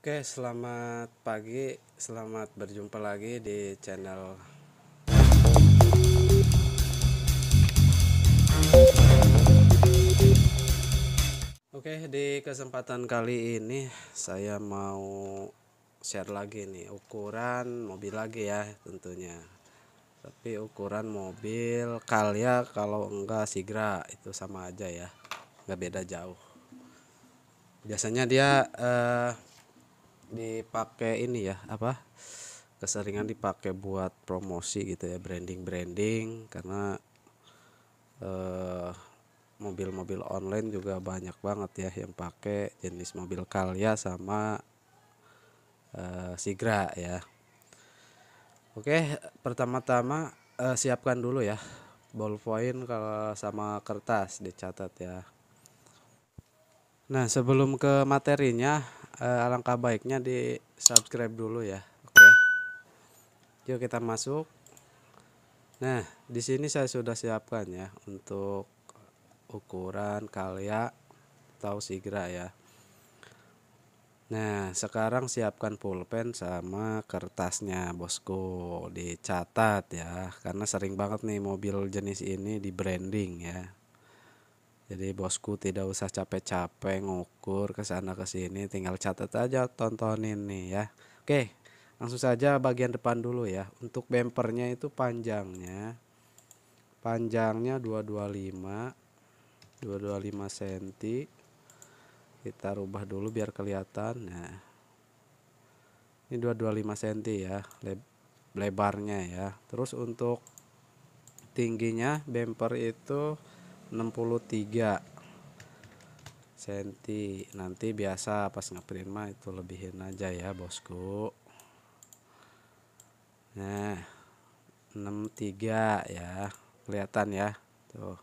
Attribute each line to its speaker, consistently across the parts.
Speaker 1: Oke, selamat pagi, selamat berjumpa lagi di channel. Oke, di kesempatan kali ini saya mau share lagi nih ukuran mobil lagi ya tentunya. Tapi ukuran mobil Kalya kalau enggak Sigra itu sama aja ya. Enggak beda jauh. Biasanya dia eh dipakai ini ya apa keseringan dipakai buat promosi gitu ya branding branding karena eh, mobil-mobil online juga banyak banget ya yang pakai jenis mobil Kalya sama eh, Sigra ya oke pertama-tama eh, siapkan dulu ya ballpoint kalau sama kertas dicatat ya nah sebelum ke materinya uh, alangkah baiknya di subscribe dulu ya oke okay. yuk kita masuk nah di sini saya sudah siapkan ya untuk ukuran kalya atau sigra ya Nah, sekarang siapkan pulpen sama kertasnya, bosku. Dicatat ya, karena sering banget nih mobil jenis ini di branding ya. Jadi bosku tidak usah capek-capek ngukur ke sana ke sini, tinggal catat aja tontonin nih ya. Oke, langsung saja bagian depan dulu ya. Untuk bempernya itu panjangnya panjangnya 225 225 cm. Kita rubah dulu biar kelihatan. Nah. Ini 225 cm ya, lebarnya ya. Terus untuk tingginya bemper itu 63 senti nanti biasa pas ngeprint mah itu lebihin aja ya bosku nah 63 ya kelihatan ya tuh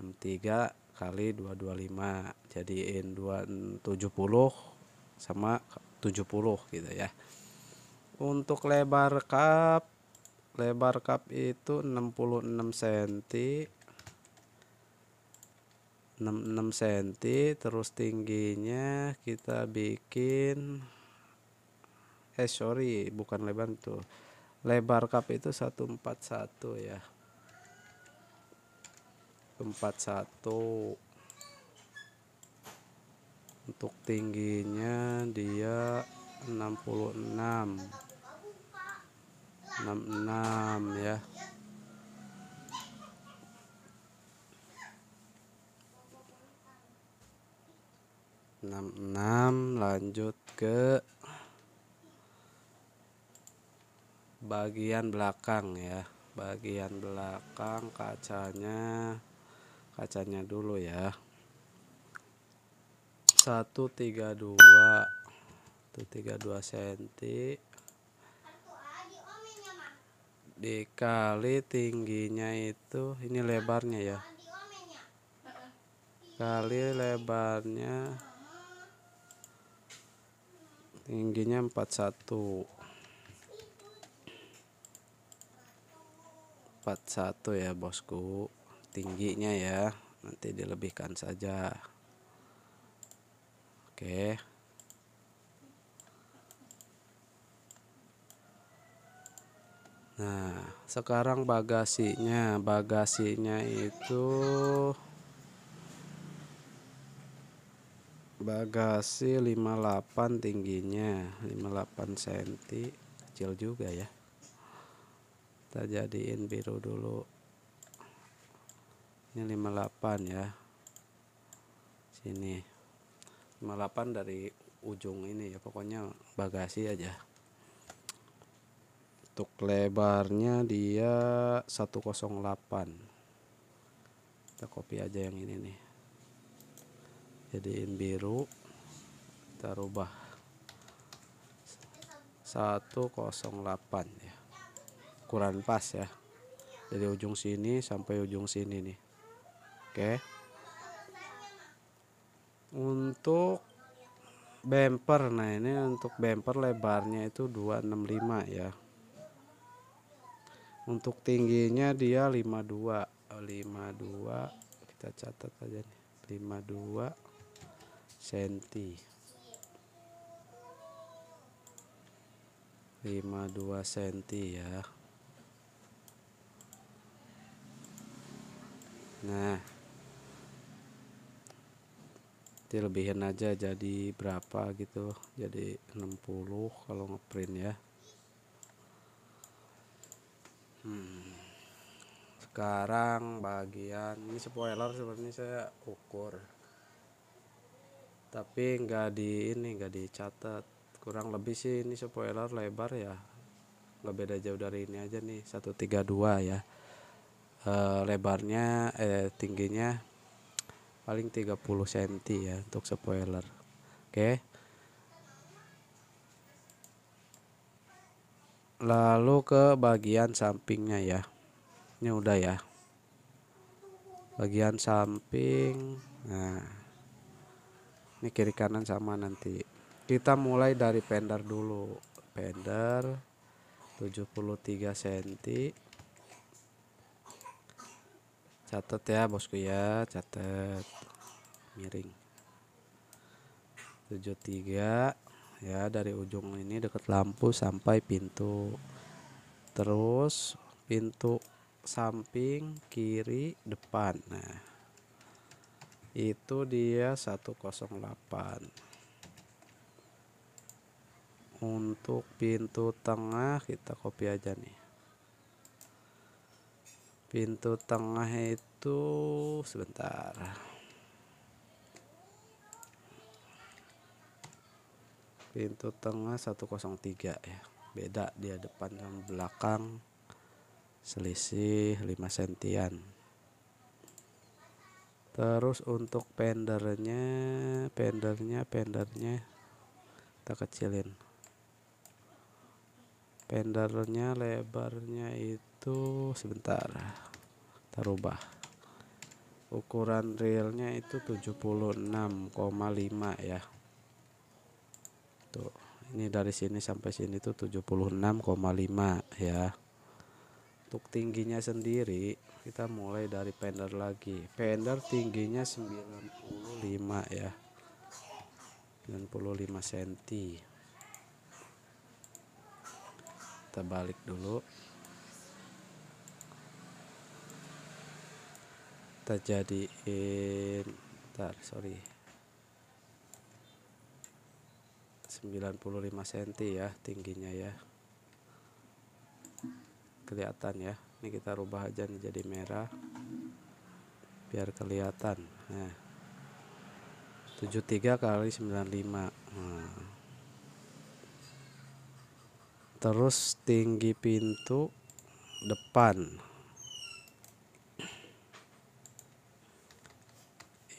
Speaker 1: 63 kali 225 jadiin 270 sama 70 gitu ya untuk lebar cup lebar cup itu 66 cm 6, 6 cm terus tingginya kita bikin eh sorry bukan lebar tuh lebar cup itu 141 ya 41 untuk tingginya dia 66 66 ya 66 lanjut ke bagian belakang ya bagian belakang kacanya kacanya dulu ya 132 132 cm dikali tingginya itu ini lebarnya ya kali lebarnya tingginya 41 41 ya bosku tingginya ya nanti dilebihkan saja oke nah sekarang bagasinya bagasinya itu bagasi 58 tingginya 58 cm kecil juga ya kita jadiin biru dulu ini 58 ya sini 58 dari ujung ini ya pokoknya bagasi aja untuk lebarnya dia 108 kita copy aja yang ini nih jadiin biru kita rubah 108 ya ukuran pas ya dari ujung sini sampai ujung sini nih oke untuk bumper nah ini untuk bumper lebarnya itu 265 ya untuk tingginya dia 52 52 kita catat aja nih 52 senti 52 senti ya nah lebihin aja jadi berapa gitu jadi 60 kalau ngeprint ya hmm. sekarang bagian ini spoiler sebenarnya saya ukur tapi nggak di ini nggak dicatat kurang lebih sih ini spoiler lebar ya nggak beda jauh dari ini aja nih 132 ya e, lebarnya eh tingginya paling 30 cm ya untuk spoiler oke lalu ke bagian sampingnya ya ini udah ya bagian samping nah ini kiri kanan sama nanti kita mulai dari pender dulu pender 73 cm catat ya bosku ya catat miring 73 ya dari ujung ini dekat lampu sampai pintu terus pintu samping kiri depan nah itu dia 108 untuk pintu tengah kita copy aja nih pintu tengah itu sebentar pintu tengah 103 ya beda dia depan dan belakang selisih 5 sentian terus untuk pendernya pendernya pendernya kita kecilin pendernya lebarnya itu sebentar kita rubah ukuran realnya itu 76,5 ya tuh ini dari sini sampai sini itu 76,5 ya untuk tingginya sendiri kita mulai dari fender lagi fender tingginya 95 ya 95 cm kita balik dulu kita jadiin ntar sorry 95 cm ya tingginya ya kelihatan ya ini kita rubah aja nih jadi merah biar kelihatan nah 73 kali 95 nah. terus tinggi pintu depan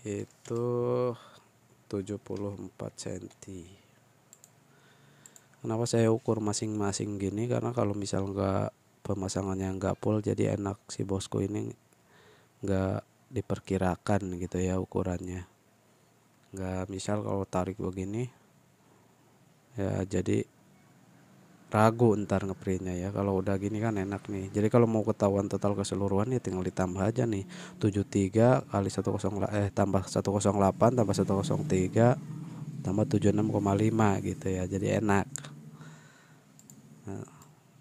Speaker 1: itu 74 cm kenapa saya ukur masing-masing gini karena kalau misal nggak pemasangannya nggak full jadi enak si bosku ini nggak diperkirakan gitu ya ukurannya nggak misal kalau tarik begini ya jadi ragu ntar ngeprintnya ya kalau udah gini kan enak nih jadi kalau mau ketahuan total keseluruhan ya tinggal ditambah aja nih 73 kali 10 eh tambah 108 tambah 103 tambah 76,5 gitu ya jadi enak nah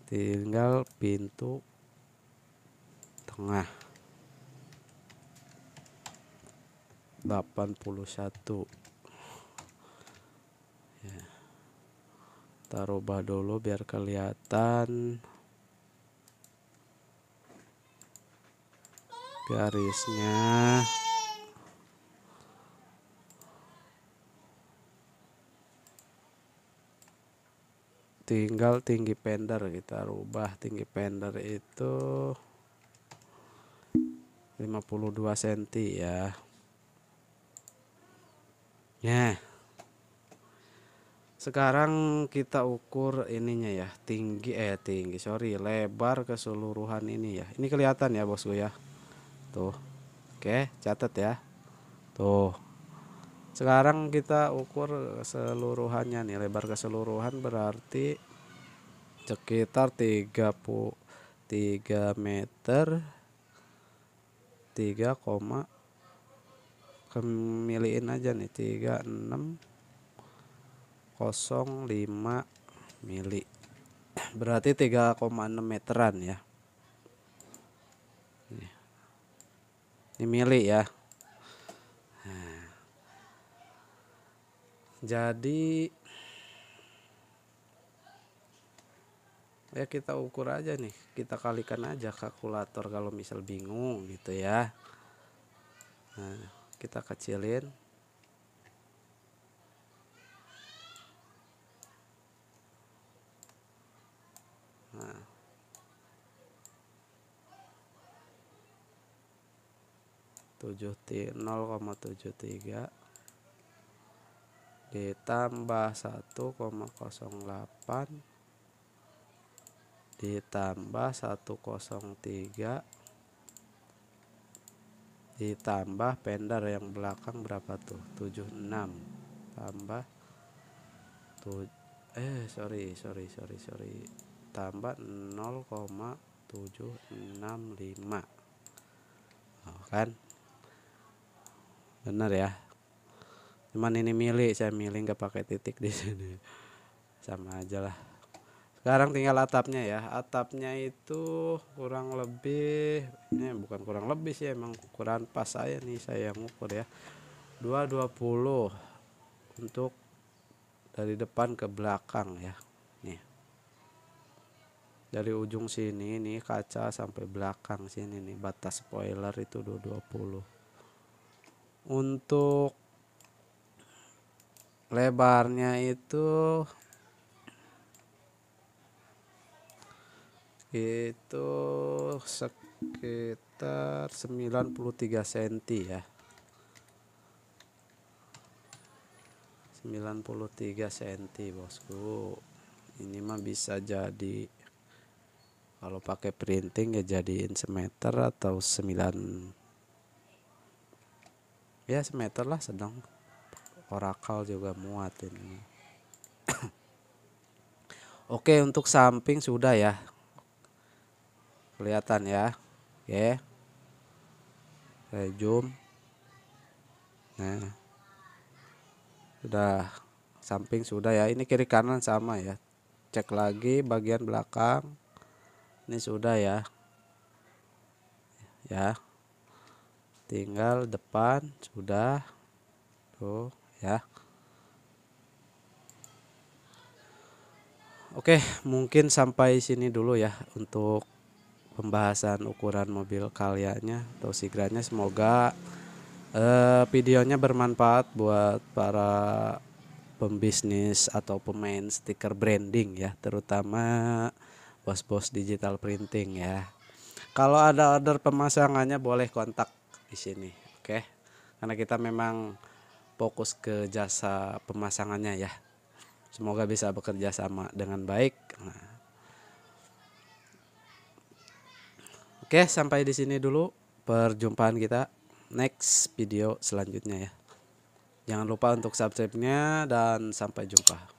Speaker 1: tinggal pintu tengah 81 ya. taruh dulu biar kelihatan garisnya tinggal tinggi pender kita rubah tinggi pender itu 52 cm ya ya sekarang kita ukur ininya ya tinggi eh tinggi sorry lebar keseluruhan ini ya ini kelihatan ya bosku ya tuh oke catat ya tuh sekarang kita ukur keseluruhannya nih lebar keseluruhan berarti sekitar 30 3 meter 3, kemiliin aja nih 3605 mili berarti 3,6 meteran ya ini mili ya jadi ya kita ukur aja nih kita kalikan aja kalkulator kalau misal bingung gitu ya nah, kita kecilin nah. tujuh nol koma tujuh tiga ditambah 1,08 ditambah 103 ditambah pendar yang belakang berapa tuh 76 tambah tuh eh sorry sorry sorry sorry tambah 0,765 oh, kan benar ya cuman ini milih saya milih nggak pakai titik di sini sama aja lah sekarang tinggal atapnya ya atapnya itu kurang lebih ini bukan kurang lebih sih emang ukuran pas saya nih saya ngukur ya 220 untuk dari depan ke belakang ya nih dari ujung sini nih kaca sampai belakang sini nih batas spoiler itu 220 untuk lebarnya itu itu sekitar 93 cm ya 93 cm bosku ini mah bisa jadi kalau pakai printing ya jadiin semeter atau 9 ya semeter lah sedang Oracle juga muat ini Oke untuk samping sudah ya kelihatan ya Oke saya zoom nah sudah samping sudah ya ini kiri kanan sama ya cek lagi bagian belakang ini sudah ya ya tinggal depan sudah tuh ya Oke mungkin sampai sini dulu ya untuk pembahasan ukuran mobil kalianya atau sigranya semoga eh, videonya bermanfaat buat para pembisnis atau pemain stiker branding ya terutama bos-bos digital printing ya kalau ada order pemasangannya boleh kontak di sini oke karena kita memang fokus ke jasa pemasangannya ya semoga bisa bekerja sama dengan baik nah. oke sampai di sini dulu perjumpaan kita next video selanjutnya ya jangan lupa untuk subscribe-nya dan sampai jumpa